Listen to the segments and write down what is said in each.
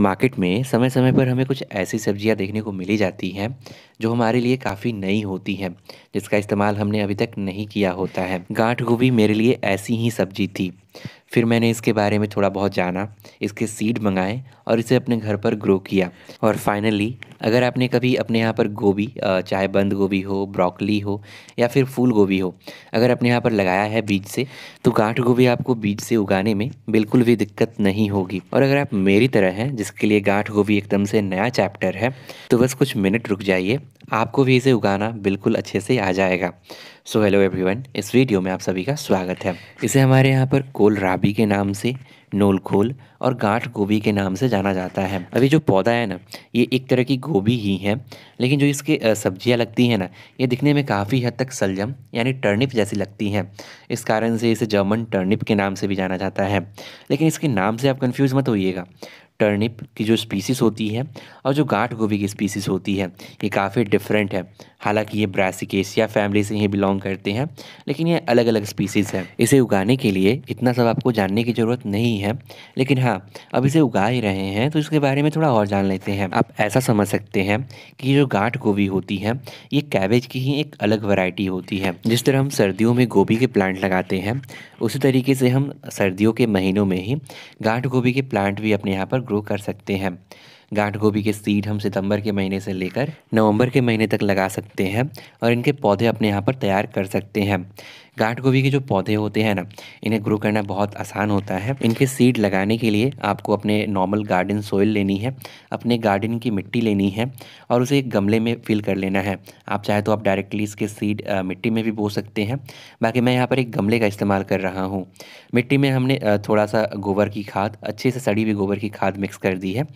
market में समय समय पर हमें कुछ ऐसी सब्जियां देखने को मिली जाती हैं जो हमारे लिए काफ़ी नई होती हैं जिसका इस्तेमाल हमने अभी तक नहीं किया होता है गांठ गोभी मेरे लिए ऐसी ही सब्जी थी फिर मैंने इसके बारे में थोड़ा बहुत जाना इसके सीड मंगाए और इसे अपने घर पर ग्रो किया और फाइनली अगर आपने कभी अपने यहाँ पर गोभी चाहे बंद गोभी हो ब्रोकली हो या फिर फूल गोभी हो अगर अपने यहाँ पर लगाया है बीज से तो गांठ गोभी आपको बीज से उगाने में बिल्कुल भी दिक्कत नहीं होगी और अगर आप मेरी तरह हैं जिसके लिए गांठ गोभी एकदम से नया चैप्टर है तो बस कुछ मिनट रुक जाइए आपको भी इसे उगाना बिल्कुल अच्छे से आ जाएगा सो हेलो एवरीवन इस वीडियो में आप सभी का स्वागत है इसे हमारे यहाँ पर कोल राबी के नाम से नोलखोल और गांठ गोभी के नाम से जाना जाता है अभी जो पौधा है ना ये एक तरह की गोभी ही है लेकिन जो इसके सब्जियाँ लगती हैं ना ये दिखने में काफ़ी हद तक सलजम यानी टर्निप जैसी लगती हैं इस कारण से इसे जर्मन टर्निप के नाम से भी जाना जाता है लेकिन इसके नाम से आप कन्फ्यूज़ मत होइएगा टर्निप की जो स्पीसीज़ होती है और जो गाठ गोभी की स्पीसीज़ होती है ये काफ़ी डिफरेंट है हालांकि ये ब्रासिकेसिया फैमिली से ही बिलोंग करते हैं लेकिन ये अलग अलग स्पीसीज़ हैं इसे उगाने के लिए इतना सब आपको जानने की ज़रूरत नहीं है लेकिन हाँ अब इसे उगा ही रहे हैं तो इसके बारे में थोड़ा और जान लेते हैं आप ऐसा समझ सकते हैं कि जो गाठ गोभी होती है ये कैबेज की ही एक अलग वैरायटी होती है जिस तरह हम सर्दियों में गोभी के प्लांट लगाते हैं उसी तरीके से हम सर्दियों के महीनों में ही गांठ गोभी के प्लांट भी अपने यहाँ पर ग्रो कर सकते हैं गांठ गोभी के सीड हम सितंबर के महीने से लेकर नवंबर के महीने तक लगा सकते हैं और इनके पौधे अपने यहाँ पर तैयार कर सकते हैं गाठ गोभी के जो पौधे होते हैं ना इन्हें ग्रो करना बहुत आसान होता है इनके सीड लगाने के लिए आपको अपने नॉर्मल गार्डन सोइल लेनी है अपने गार्डन की मिट्टी लेनी है और उसे एक गमले में फिल कर लेना है आप चाहे तो आप डायरेक्टली इसके सीड मिट्टी में भी बो सकते हैं बाकी मैं यहाँ पर एक गमले का इस्तेमाल कर रहा हूँ मिट्टी में हमने थोड़ा सा गोबर की खाद अच्छे से सड़ी हुई गोबर की खाद मिक्स कर दी है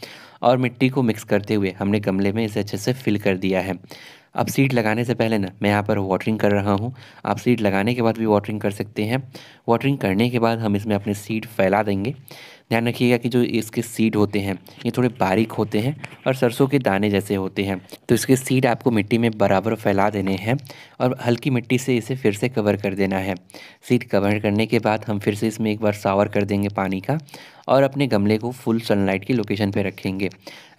और मिट्टी को मिक्स करते हुए हमने गमले में इसे अच्छे से फिल कर दिया है अब सीड लगाने से पहले ना मैं यहाँ पर वाटरिंग कर रहा हूँ आप सीड लगाने के बाद भी वाटरिंग कर सकते हैं वाटरिंग करने के बाद हम इसमें अपने सीड फैला देंगे ध्यान रखिएगा कि जो इसके सीड होते हैं ये थोड़े बारीक होते हैं और सरसों के दाने जैसे होते हैं तो इसके सीड आपको मिट्टी में बराबर फैला देने हैं और हल्की मिट्टी से इसे फिर से कवर कर देना है सीट कवर करने के बाद हम फिर से इसमें एक बार सावर कर देंगे पानी का और अपने गमले को फुल सनलाइट की लोकेशन पे रखेंगे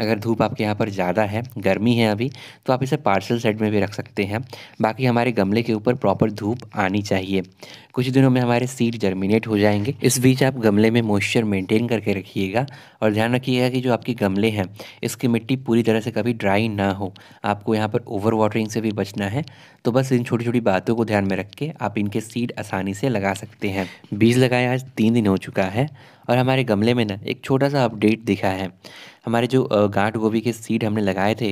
अगर धूप आपके यहाँ पर ज़्यादा है गर्मी है अभी तो आप इसे पार्सल सेट में भी रख सकते हैं बाकी हमारे गमले के ऊपर प्रॉपर धूप आनी चाहिए कुछ दिनों में हमारे सीड जर्मिनेट हो जाएंगे इस बीच आप गमले में मॉइस्चर मेंटेन करके रखिएगा और ध्यान रखिएगा कि जो आपके गमले हैं इसकी मिट्टी पूरी तरह से कभी ड्राई ना हो आपको यहाँ पर ओवर वाटरिंग से भी बचना है तो बस से इन छोटी छोटी बातों को ध्यान में रख के आप इनके सीड आसानी से लगा सकते हैं बीज लगाए आज तीन दिन हो चुका है और हमारे गमले में ना एक छोटा सा अपडेट दिखा है हमारे जो गांठ गोभी के सीड हमने लगाए थे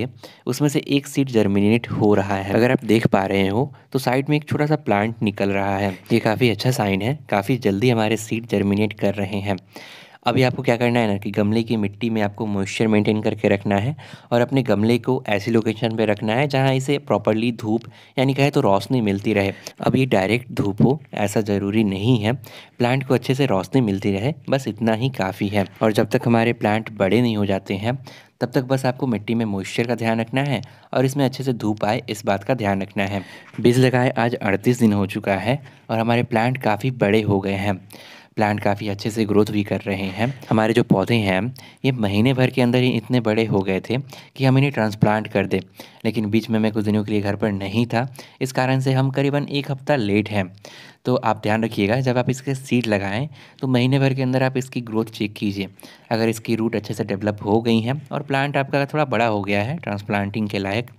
उसमें से एक सीड जर्मिनेट हो रहा है अगर आप देख पा रहे हो तो साइड में एक छोटा सा प्लांट निकल रहा है ये काफ़ी अच्छा साइन है काफ़ी जल्दी हमारे सीड जर्मिनेट कर रहे हैं अभी आपको क्या करना है ना कि गमले की मिट्टी में आपको मॉइस्चर मेंटेन करके रखना है और अपने गमले को ऐसी लोकेशन पर रखना है जहाँ इसे प्रॉपरली धूप यानी कहे तो रोशनी मिलती रहे अब ये डायरेक्ट धूप हो ऐसा ज़रूरी नहीं है प्लांट को अच्छे से रोशनी मिलती रहे बस इतना ही काफ़ी है और जब तक हमारे प्लांट बड़े नहीं हो जाते हैं तब तक बस आपको मिट्टी में मॉइस्चर का ध्यान रखना है और इसमें अच्छे से धूप आए इस बात का ध्यान रखना है बीज लगाए आज 38 दिन हो चुका है और हमारे प्लांट काफ़ी बड़े हो गए हैं प्लांट काफ़ी अच्छे से ग्रोथ भी कर रहे हैं हमारे जो पौधे हैं ये महीने भर के अंदर ही इतने बड़े हो गए थे कि हम इन्हें ट्रांसप्लांट कर दें लेकिन बीच में मैं कुछ दिनों के लिए घर पर नहीं था इस कारण से हम करीबन एक हफ्ता लेट हैं तो आप ध्यान रखिएगा जब आप इसके सीड लगाएं तो महीने भर के अंदर आप इसकी ग्रोथ चेक कीजिए अगर इसकी रूट अच्छे से डेवलप हो गई हैं और प्लांट आपका थोड़ा बड़ा हो गया है ट्रांसप्लांटिंग के लायक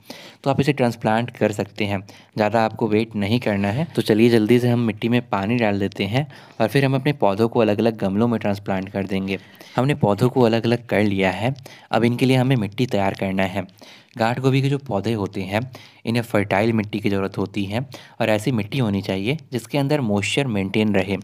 तो आप इसे ट्रांसप्लांट कर सकते हैं ज़्यादा आपको वेट नहीं करना है तो चलिए जल्दी से हम मिट्टी में पानी डाल देते हैं और फिर हम अपने पौधों को अलग अलग गमलों में ट्रांसप्लांट कर देंगे हमने पौधों को अलग अलग कर लिया है अब इनके लिए हमें मिट्टी तैयार करना है गाठ गोभी के जो पौधे होते हैं इन्हें फर्टाइल मिट्टी की ज़रूरत होती है और ऐसी मिट्टी होनी चाहिए जिसके अंदर मॉइस्चर मेंटेन रहे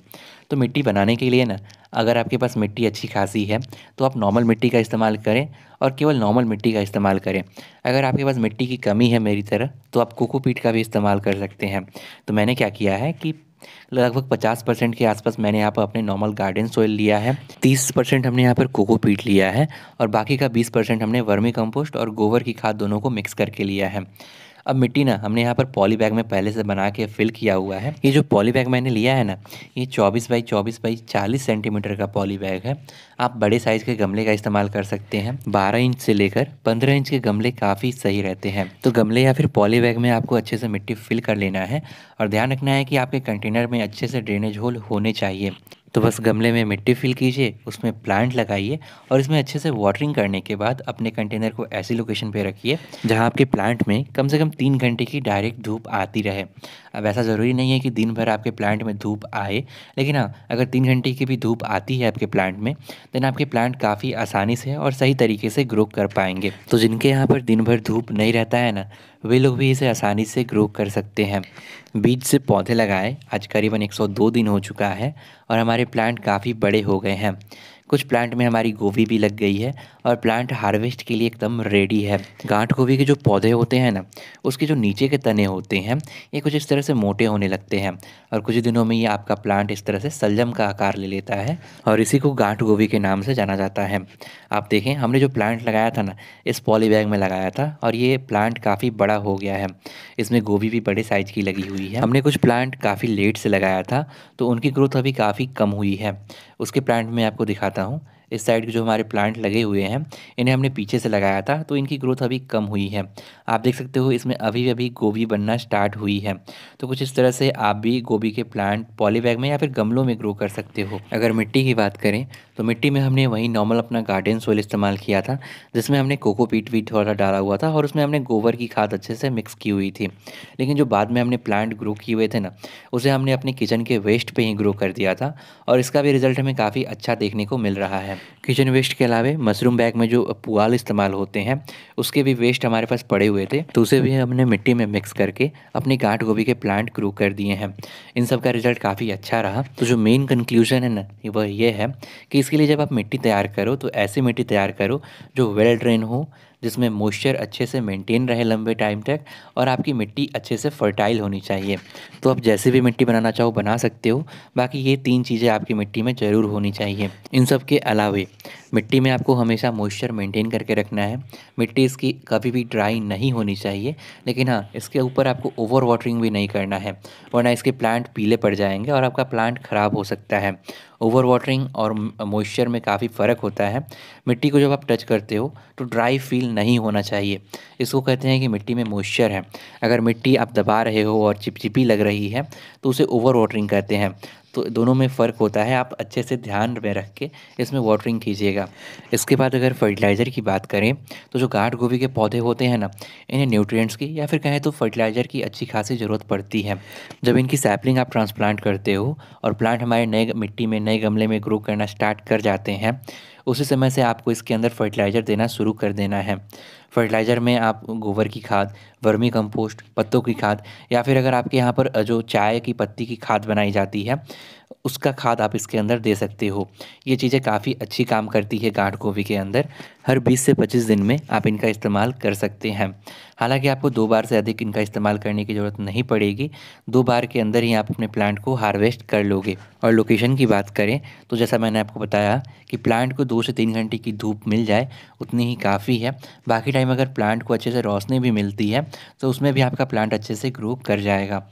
तो मिट्टी बनाने के लिए ना अगर आपके पास मिट्टी अच्छी खासी है तो आप नॉर्मल मिट्टी का इस्तेमाल करें और केवल नॉर्मल मिट्टी का इस्तेमाल करें अगर आपके पास मिट्टी की कमी है मेरी तरह तो आप कोकोपीट का भी इस्तेमाल कर सकते हैं तो मैंने क्या किया है कि लगभग 50 परसेंट के आसपास मैंने यहाँ पर अपने नॉर्मल गार्डन सोयल लिया है 30 परसेंट हमने यहाँ पर कोको पीट लिया है और बाकी का 20 परसेंट हमने वर्मी कंपोस्ट और गोबर की खाद दोनों को मिक्स करके लिया है अब मिट्टी ना हमने यहाँ पर पॉली बैग में पहले से बना के फिल किया हुआ है ये जो पॉली बैग मैंने लिया है ना ये चौबीस बाई चौबीस बाई चालीस सेंटीमीटर का पॉली बैग है आप बड़े साइज़ के गमले का इस्तेमाल कर सकते हैं बारह इंच से लेकर पंद्रह इंच के गमले काफ़ी सही रहते हैं तो गमले या फिर पॉली बैग में आपको अच्छे से मिट्टी फिल कर लेना है और ध्यान रखना है कि आपके कंटेनर में अच्छे से ड्रेनेज होल होने चाहिए तो बस गमले में मिट्टी फिल कीजिए उसमें प्लांट लगाइए और इसमें अच्छे से वाटरिंग करने के बाद अपने कंटेनर को ऐसी लोकेशन पे रखिए जहां आपके प्लांट में कम से कम तीन घंटे की डायरेक्ट धूप आती रहे अब ऐसा ज़रूरी नहीं है कि दिन भर आपके प्लांट में धूप आए लेकिन हाँ अगर तीन घंटे की भी धूप आती है आपके प्लांट में देन आपके प्लांट काफ़ी आसानी से और सही तरीके से ग्रो कर पाएंगे तो जिनके यहाँ पर दिन भर धूप नहीं रहता है ना वे लोग भी इसे आसानी से ग्रो कर सकते हैं बीज से पौधे लगाए आज करीबन 102 दिन हो चुका है और हमारे प्लांट काफ़ी बड़े हो गए हैं कुछ प्लांट में हमारी गोभी भी लग गई है और प्लांट हार्वेस्ट के लिए एकदम रेडी है गांठ गोभी के जो पौधे होते हैं ना उसके जो नीचे के तने होते हैं ये कुछ इस तरह से मोटे होने लगते हैं और कुछ दिनों में ये आपका प्लांट इस तरह से सलजम का आकार ले लेता है और इसी को गांठ गोभी के नाम से जाना जाता है आप देखें हमने जो प्लांट लगाया था ना इस पॉली बैग में लगाया था और ये प्लांट काफ़ी बड़ा हो गया है इसमें गोभी भी बड़े साइज़ की लगी हुई है हमने कुछ प्लांट काफ़ी लेट से लगाया था तो उनकी ग्रोथ अभी काफ़ी कम हुई है उसके प्लांट में आपको दिखाता Então, इस साइड के जो हमारे प्लांट लगे हुए हैं इन्हें हमने पीछे से लगाया था तो इनकी ग्रोथ अभी कम हुई है आप देख सकते हो इसमें अभी अभी गोभी बनना स्टार्ट हुई है तो कुछ इस तरह से आप भी गोभी के प्लांट पॉलीबैग में या फिर गमलों में ग्रो कर सकते हो अगर मिट्टी की बात करें तो मिट्टी में हमने वही नॉर्मल अपना गार्डन सोइल इस्तेमाल किया था जिसमें हमने कोकोपीट भी थोड़ा डाला हुआ था और उसमें हमने गोबर की खाद अच्छे से मिक्स की हुई थी लेकिन जो बाद में हमने प्लांट ग्रो किए हुए थे ना उसे हमने अपने किचन के वेस्ट पे ही ग्रो कर दिया था और इसका भी रिजल्ट हमें काफ़ी अच्छा देखने को मिल रहा है किचन वेस्ट के अलावा मशरूम बैग में जो पुआल इस्तेमाल होते हैं उसके भी वेस्ट हमारे पास पड़े हुए थे तो उसे भी हमने मिट्टी में मिक्स करके अपनी गांठ गोभी के प्लांट ग्रो कर दिए हैं इन सब का रिजल्ट काफ़ी अच्छा रहा तो जो मेन कंक्लूजन है ना वह यह है कि इसके लिए जब आप मिट्टी तैयार करो तो ऐसी मिट्टी तैयार करो जो वेल ड्रेन हो जिसमें मॉइस्चर अच्छे से मेंटेन रहे लंबे टाइम तक और आपकी मिट्टी अच्छे से फर्टाइल होनी चाहिए तो आप जैसे भी मिट्टी बनाना चाहो बना सकते हो बाकी ये तीन चीज़ें आपकी मिट्टी में ज़रूर होनी चाहिए इन सब के अलावे मिट्टी में आपको हमेशा मॉइस्चर मेंटेन करके रखना है मिट्टी इसकी कभी भी ड्राई नहीं होनी चाहिए लेकिन हाँ इसके ऊपर आपको ओवर वाटरिंग भी नहीं करना है वरना इसके प्लांट पीले पड़ जाएंगे और आपका प्लांट ख़राब हो सकता है ओवर वाटरिंग और मॉइस्चर में काफ़ी फ़र्क होता है मिट्टी को जब आप टच करते हो तो ड्राई फील नहीं होना चाहिए इसको कहते हैं कि मिट्टी में मॉइस्चर है अगर मिट्टी आप दबा रहे हो और चिपचिपी लग रही है तो उसे ओवर वाटरिंग कहते हैं तो दोनों में फ़र्क होता है आप अच्छे से ध्यान में रख के इसमें वाटरिंग कीजिएगा इसके बाद अगर फर्टिलाइज़र की बात करें तो जो गाढ़ गोभी के पौधे होते हैं ना इन्हें न्यूट्रिएंट्स की या फिर कहें तो फर्टिलाइज़र की अच्छी खासी ज़रूरत पड़ती है जब इनकी सैपलिंग आप ट्रांसप्लांट करते हो और प्लांट हमारे नए मिट्टी में नए गमले में ग्रो करना स्टार्ट कर जाते हैं उसी समय से आपको इसके अंदर फर्टिलाइज़र देना शुरू कर देना है फर्टिलाइज़र में आप गोबर की खाद वर्मी कंपोस्ट पत्तों की खाद या फिर अगर आपके यहाँ पर जो चाय की पत्ती की खाद बनाई जाती है उसका खाद आप इसके अंदर दे सकते हो ये चीज़ें काफ़ी अच्छी काम करती है गांठ गोभी के अंदर हर 20 से 25 दिन में आप इनका इस्तेमाल कर सकते हैं हालांकि आपको दो बार से अधिक इनका इस्तेमाल करने की ज़रूरत नहीं पड़ेगी दो बार के अंदर ही आप अपने प्लांट को हार्वेस्ट कर लोगे और लोकेशन की बात करें तो जैसा मैंने आपको बताया कि प्लांट को दो से तीन घंटे की धूप मिल जाए उतनी ही काफ़ी है बाकी टाइम अगर प्लांट को अच्छे से रोशनी भी मिलती है तो उसमें भी आपका प्लांट अच्छे से ग्रो कर जाएगा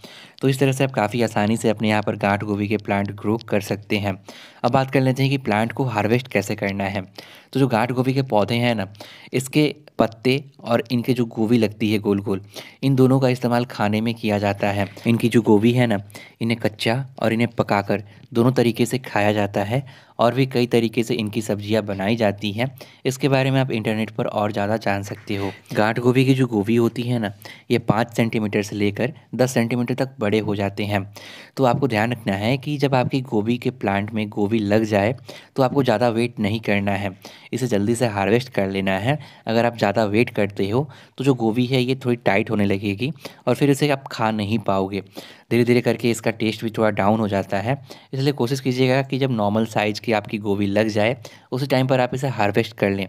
तो इस तरह से आप काफ़ी आसानी से अपने यहाँ पर गांठ गोभी के प्लांट ग्रो कर सकते हैं अब बात कर लेते हैं कि प्लांट को हार्वेस्ट कैसे करना है तो जो गाठ गोभी के पौधे हैं ना इसके पत्ते और इनके जो गोभी लगती है गोल गोल इन दोनों का इस्तेमाल खाने में किया जाता है इनकी जो गोभी है ना इन्हें कच्चा और इन्हें पकाकर दोनों तरीके से खाया जाता है और भी कई तरीके से इनकी सब्जियाँ बनाई जाती हैं इसके बारे में आप इंटरनेट पर और ज़्यादा जान सकते हो गांठ गोभी की जो गोभी होती है ना ये पाँच सेंटीमीटर से लेकर दस सेंटीमीटर तक बड़े हो जाते हैं तो आपको ध्यान रखना है कि जब आपकी गोभी के प्लांट में गोभी लग जाए तो आपको ज़्यादा वेट नहीं करना है इसे जल्दी से हार्वेस्ट कर लेना है अगर आप ज़्यादा वेट करते हो तो जो गोभी है ये थोड़ी टाइट होने लगेगी और फिर इसे आप खा नहीं पाओगे धीरे धीरे करके इसका टेस्ट भी थोड़ा डाउन हो जाता है इसलिए कोशिश कीजिएगा कि जब नॉर्मल साइज़ कि आपकी गोभी लग जाए उसी टाइम पर आप इसे हार्वेस्ट कर लें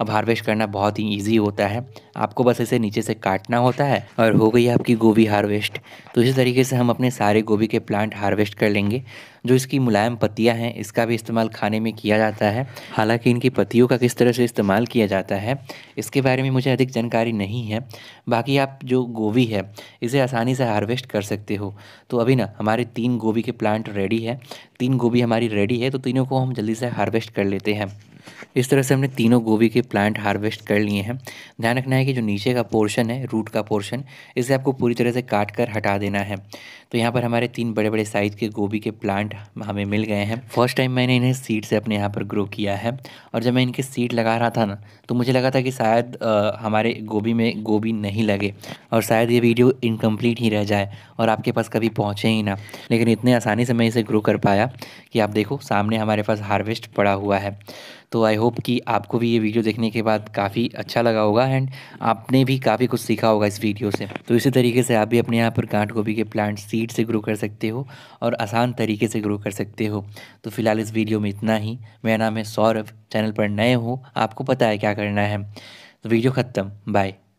अब हार्वेस्ट करना बहुत ही ईजी होता है आपको बस इसे नीचे से काटना होता है और हो गई आपकी गोभी हार्वेस्ट तो इसी तरीके से हम अपने सारे गोभी के प्लांट हार्वेस्ट कर लेंगे जो इसकी मुलायम पतियाँ हैं इसका भी इस्तेमाल खाने में किया जाता है हालांकि इनकी पत्तियों का किस तरह से इस्तेमाल किया जाता है इसके बारे में मुझे अधिक जानकारी नहीं है बाकी आप जो गोभी है इसे आसानी से हार्वेस्ट कर सकते हो तो अभी ना हमारे तीन गोभी के प्लांट रेडी है तीन गोभी हमारी रेडी है तो तीनों को हम जल्दी से हार्वेस्ट कर लेते हैं इस तरह से हमने तीनों गोभी के प्लांट हार्वेस्ट कर लिए हैं ध्यान रखना है कि जो नीचे का पोर्शन है रूट का पोर्शन इसे आपको पूरी तरह से काट कर हटा देना है तो यहाँ पर हमारे तीन बड़े बड़े साइज़ के गोभी के प्लांट हमें मिल गए हैं फर्स्ट टाइम मैंने इन्हें सीड से अपने यहाँ पर ग्रो किया है और जब मैं इनके सीड लगा रहा था ना तो मुझे लगा था कि शायद हमारे गोभी में गोभी नहीं लगे और शायद ये वीडियो इनकम्प्लीट ही रह जाए और आपके पास कभी पहुँचे ही ना लेकिन इतने आसानी से मैं इसे ग्रो कर पाया कि आप देखो सामने हमारे पास हार्वेस्ट पड़ा हुआ है तो आई होप कि आपको भी ये वीडियो देखने के बाद काफ़ी अच्छा लगा होगा एंड आपने भी काफ़ी कुछ सीखा होगा इस वीडियो से तो इसी तरीके से आप भी अपने यहाँ पर गांठ गोभी के प्लांट सीड से ग्रो कर सकते हो और आसान तरीके से ग्रो कर सकते हो तो फिलहाल इस वीडियो में इतना ही मेरा नाम है सौरभ चैनल पर नए हो आपको पता है क्या करना है तो वीडियो ख़त्म बाय